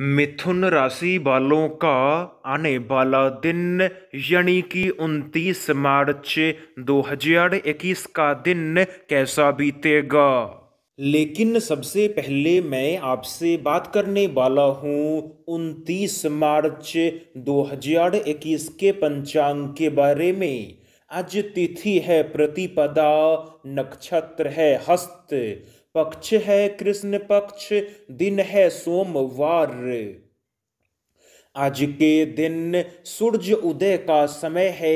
मिथुन राशि वालों का आने वाला दिन यानी कि उनतीस मार्च 2021 का दिन कैसा बीतेगा लेकिन सबसे पहले मैं आपसे बात करने वाला हूँ उनतीस मार्च 2021 के पंचांग के बारे में आज तिथि है प्रतिपदा नक्षत्र है हस्त पक्ष है कृष्ण पक्ष दिन है सोमवार आज के दिन सूर्य उदय का समय है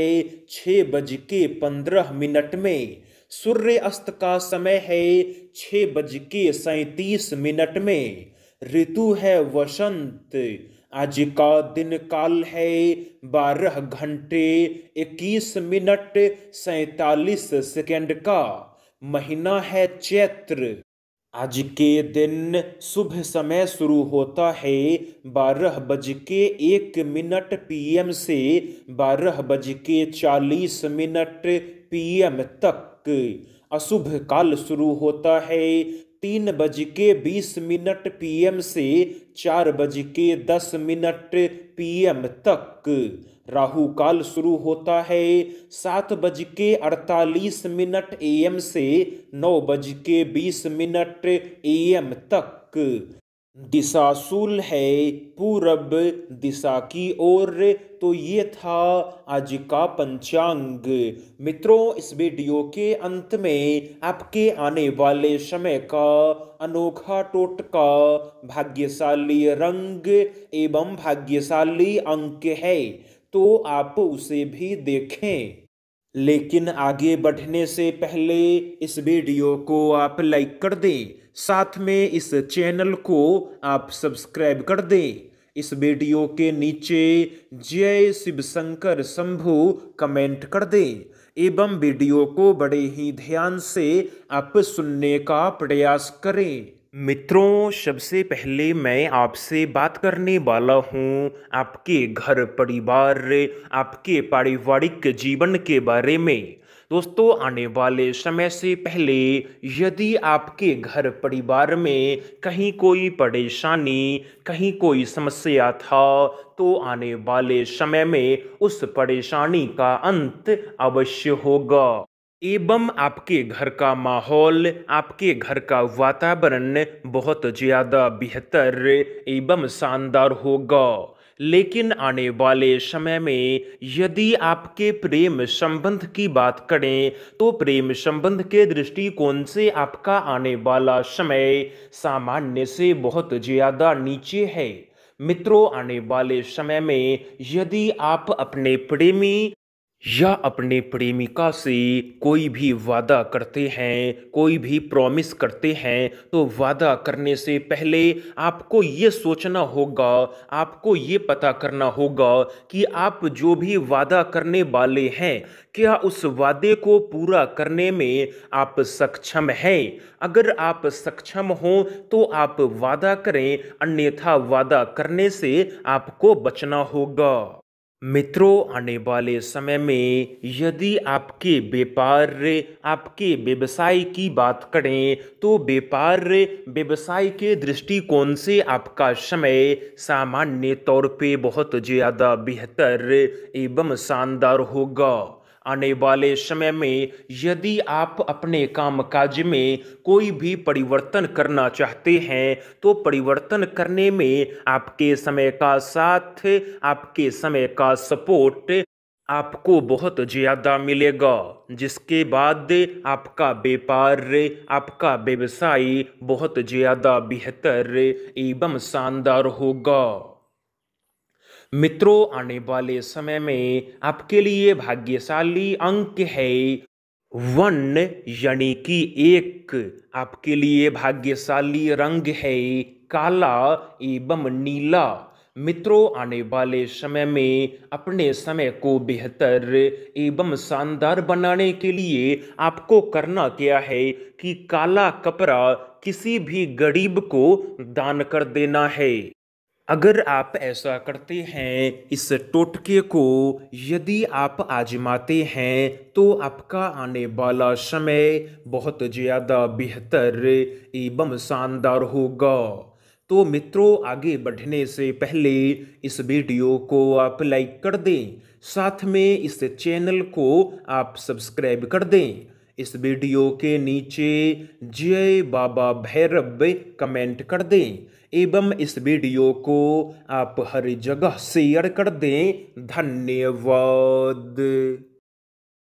छ बज के पंद्रह मिनट में सूर्य अस्त का समय है छ बज के सैतीस मिनट में ऋतु है वसंत आज का दिन काल है बारह घंटे इक्कीस मिनट सैतालीस सेकेंड का महीना है चैत्र आज के दिन सुबह समय शुरू होता है बारह बज के एक मिनट पीएम से बारह बज के चालीस मिनट पीएम तक अशुभ काल शुरू होता है तीन बज के बीस मिनट पीएम से चार बज के दस मिनट पीएम तक राहु काल शुरू होता है सात बज के अड़तालीस मिनट एम से नौ बज के बीस मिनट एम तक दिशा शूल है पूरब दिशा की ओर तो ये था आज का पंचांग मित्रों इस वीडियो के अंत में आपके आने वाले समय का अनोखा टोटका भाग्यशाली रंग एवं भाग्यशाली अंक है तो आप उसे भी देखें लेकिन आगे बढ़ने से पहले इस वीडियो को आप लाइक कर दें साथ में इस चैनल को आप सब्सक्राइब कर दें इस वीडियो के नीचे जय शिव शंकर शंभु कमेंट कर दें एवं वीडियो को बड़े ही ध्यान से आप सुनने का प्रयास करें मित्रों सबसे पहले मैं आपसे बात करने वाला हूँ आपके घर परिवार आपके पारिवारिक जीवन के बारे में दोस्तों आने वाले समय से पहले यदि आपके घर परिवार में कहीं कोई परेशानी कहीं कोई समस्या था तो आने वाले समय में उस परेशानी का अंत अवश्य होगा एवं आपके घर का माहौल आपके घर का वातावरण बहुत ज़्यादा बेहतर एवं शानदार होगा लेकिन आने वाले समय में यदि आपके प्रेम संबंध की बात करें तो प्रेम संबंध के दृष्टिकोण से आपका आने वाला समय सामान्य से बहुत ज़्यादा नीचे है मित्रों आने वाले समय में यदि आप अपने प्रेमी या अपने प्रेमिका से कोई भी वादा करते हैं कोई भी प्रॉमिस करते हैं तो वादा करने से पहले आपको ये सोचना होगा आपको ये पता करना होगा कि आप जो भी वादा करने वाले हैं क्या उस वादे को पूरा करने में आप सक्षम हैं अगर आप सक्षम हो तो आप वादा करें अन्यथा वादा करने से आपको बचना होगा मित्रों आने वाले समय में यदि आपके व्यापार आपके व्यवसाय की बात करें तो व्यापार व्यवसाय के दृष्टिकोण से आपका समय सामान्य तौर पे बहुत ज़्यादा बेहतर एवं शानदार होगा आने वाले समय में यदि आप अपने कामकाज में कोई भी परिवर्तन करना चाहते हैं तो परिवर्तन करने में आपके समय का साथ आपके समय का सपोर्ट आपको बहुत ज़्यादा मिलेगा जिसके बाद आपका व्यापार आपका व्यवसाय बहुत ज़्यादा बेहतर एवं शानदार होगा मित्रों आने वाले समय में आपके लिए भाग्यशाली अंक है वन यानी कि एक आपके लिए भाग्यशाली रंग है काला एवं नीला मित्रों आने वाले समय में अपने समय को बेहतर एवं शानदार बनाने के लिए आपको करना क्या है कि काला कपड़ा किसी भी गरीब को दान कर देना है अगर आप ऐसा करते हैं इस टोटके को यदि आप आजमाते हैं तो आपका आने वाला समय बहुत ज़्यादा बेहतर एवं शानदार होगा तो मित्रों आगे बढ़ने से पहले इस वीडियो को आप लाइक कर दें साथ में इस चैनल को आप सब्सक्राइब कर दें इस वीडियो के नीचे जय बाबा भैरव कमेंट कर दें एवं इस वीडियो को आप हर जगह शेयर कर दें धन्यवाद